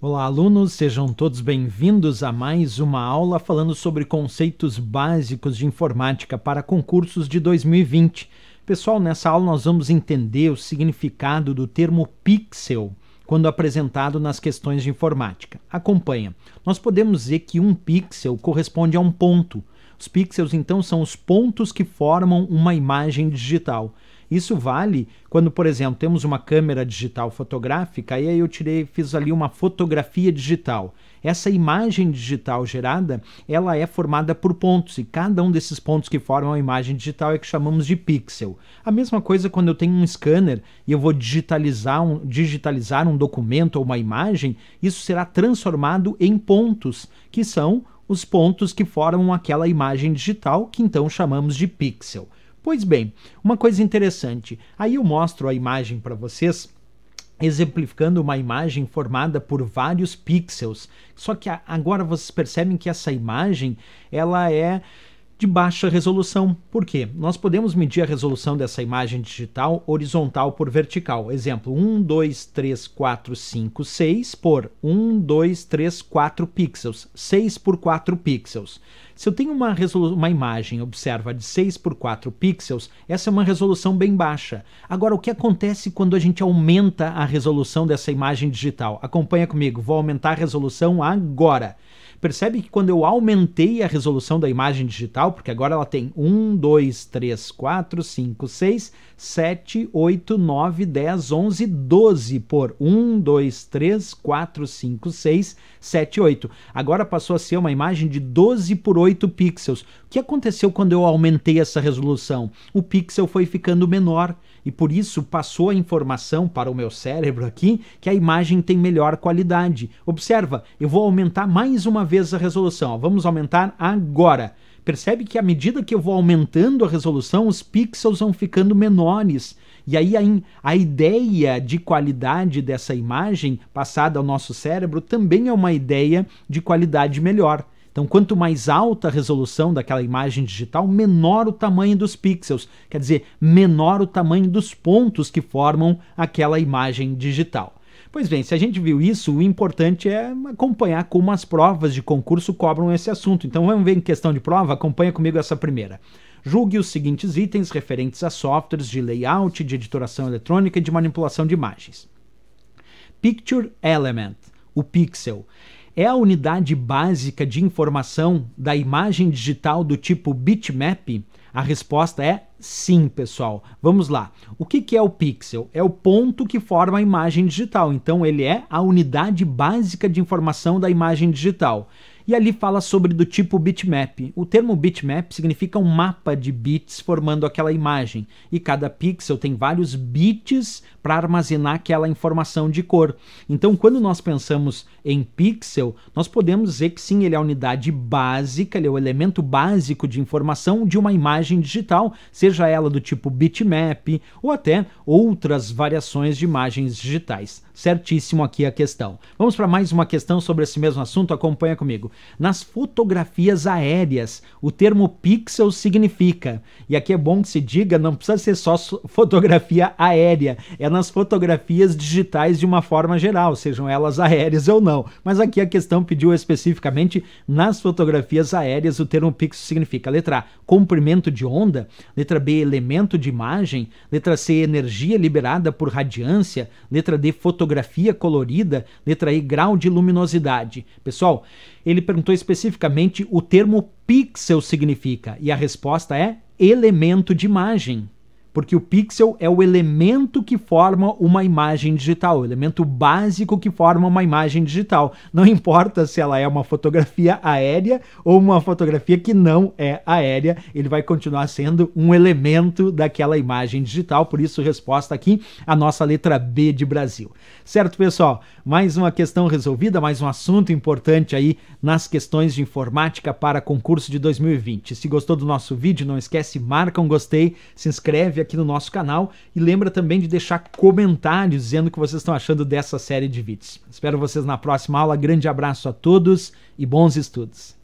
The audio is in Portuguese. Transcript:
Olá, alunos, sejam todos bem-vindos a mais uma aula falando sobre conceitos básicos de informática para concursos de 2020. Pessoal, nessa aula nós vamos entender o significado do termo pixel quando apresentado nas questões de informática. Acompanha. Nós podemos dizer que um pixel corresponde a um ponto. Os pixels, então, são os pontos que formam uma imagem digital. Isso vale quando, por exemplo, temos uma câmera digital fotográfica e aí eu tirei, fiz ali uma fotografia digital. Essa imagem digital gerada, ela é formada por pontos e cada um desses pontos que formam a imagem digital é que chamamos de pixel. A mesma coisa quando eu tenho um scanner e eu vou digitalizar um, digitalizar um documento ou uma imagem, isso será transformado em pontos, que são os pontos que formam aquela imagem digital que então chamamos de pixel. Pois bem, uma coisa interessante. Aí eu mostro a imagem para vocês exemplificando uma imagem formada por vários pixels. Só que agora vocês percebem que essa imagem ela é de baixa resolução. Por quê? Nós podemos medir a resolução dessa imagem digital horizontal por vertical. Exemplo, 1, 2, 3, 4, 5, 6 por 1, 2, 3, 4 pixels, 6 por 4 pixels. Se eu tenho uma, uma imagem, observa, de 6 por 4 pixels, essa é uma resolução bem baixa. Agora, o que acontece quando a gente aumenta a resolução dessa imagem digital? Acompanha comigo, vou aumentar a resolução agora. Percebe que quando eu aumentei a resolução da imagem digital, porque agora ela tem 1, 2, 3, 4, 5, 6, 7, 8, 9, 10, 11, 12 por 1, 2, 3, 4, 5, 6, 7, 8. Agora passou a ser uma imagem de 12 por 8 8 pixels. O que aconteceu quando eu aumentei essa resolução? O pixel foi ficando menor e por isso passou a informação para o meu cérebro aqui que a imagem tem melhor qualidade. Observa, eu vou aumentar mais uma vez a resolução. vamos aumentar agora. Percebe que à medida que eu vou aumentando a resolução, os pixels vão ficando menores. E aí a, a, ideia de qualidade dessa imagem passada ao nosso cérebro também é uma ideia de qualidade melhor. Então, quanto mais alta a resolução daquela imagem digital, menor o tamanho dos pixels, quer dizer, menor o tamanho dos pontos que formam aquela imagem digital. Pois bem, se a gente viu isso, o importante é acompanhar como as provas de concurso cobram esse assunto. Então vamos ver em questão de prova, acompanha comigo essa primeira. Julgue os seguintes itens referentes a softwares de layout, de editoração eletrônica e de manipulação de imagens. Picture Element, o pixel, é a unidade básica de informação da imagem digital do tipo bitmap? A resposta é sim, pessoal. Vamos lá. O que, é o pixel? É o ponto que forma a imagem digital. Então, ele é a unidade básica de informação da imagem digital. E ali fala sobre do tipo bitmap. O termo bitmap significa um mapa de bits formando aquela imagem, e cada pixel tem vários bits para armazenar aquela informação de cor. Então, quando nós pensamos em pixel, nós podemos dizer que sim, ele é a unidade básica, ele é o elemento básico de informação de uma imagem digital, seja ela do tipo bitmap ou até outras variações de imagens digitais. Certíssimo aqui a questão. Vamos para mais uma questão sobre esse mesmo assunto, acompanha comigo. Nas fotografias aéreas, o termo pixel significa, e aqui é bom que se diga, não precisa ser só fotografia aérea, é nas fotografias digitais de uma forma geral, sejam elas aéreas ou não. Mas aqui a questão pediu especificamente nas fotografias aéreas, o termo pixel significa letra A, comprimento de onda, letra B, elemento de imagem, letra C, energia liberada por radiância, letra D, fotografia colorida, letra E, grau de luminosidade. Pessoal, ele perguntou especificamente o termo pixel significa, e a resposta é elemento de imagem porque o pixel é o elemento que forma uma imagem digital, o elemento básico que forma uma imagem digital. Não importa se ela é uma fotografia aérea ou uma fotografia que não é aérea, ele vai continuar sendo um elemento daquela imagem digital. Por isso, resposta aqui, a nossa letra B de Brasil. Certo, pessoal? Mais uma questão resolvida, mais um assunto importante aí nas questões de informática para concurso de 2020. Se gostou do nosso vídeo, não esquece, marca um gostei, se inscreve inscreve aqui no nosso canal e lembra também de deixar comentários dizendo o que vocês estão achando dessa série de vídeos. Espero vocês na próxima aula. Grande abraço a todos e bons estudos.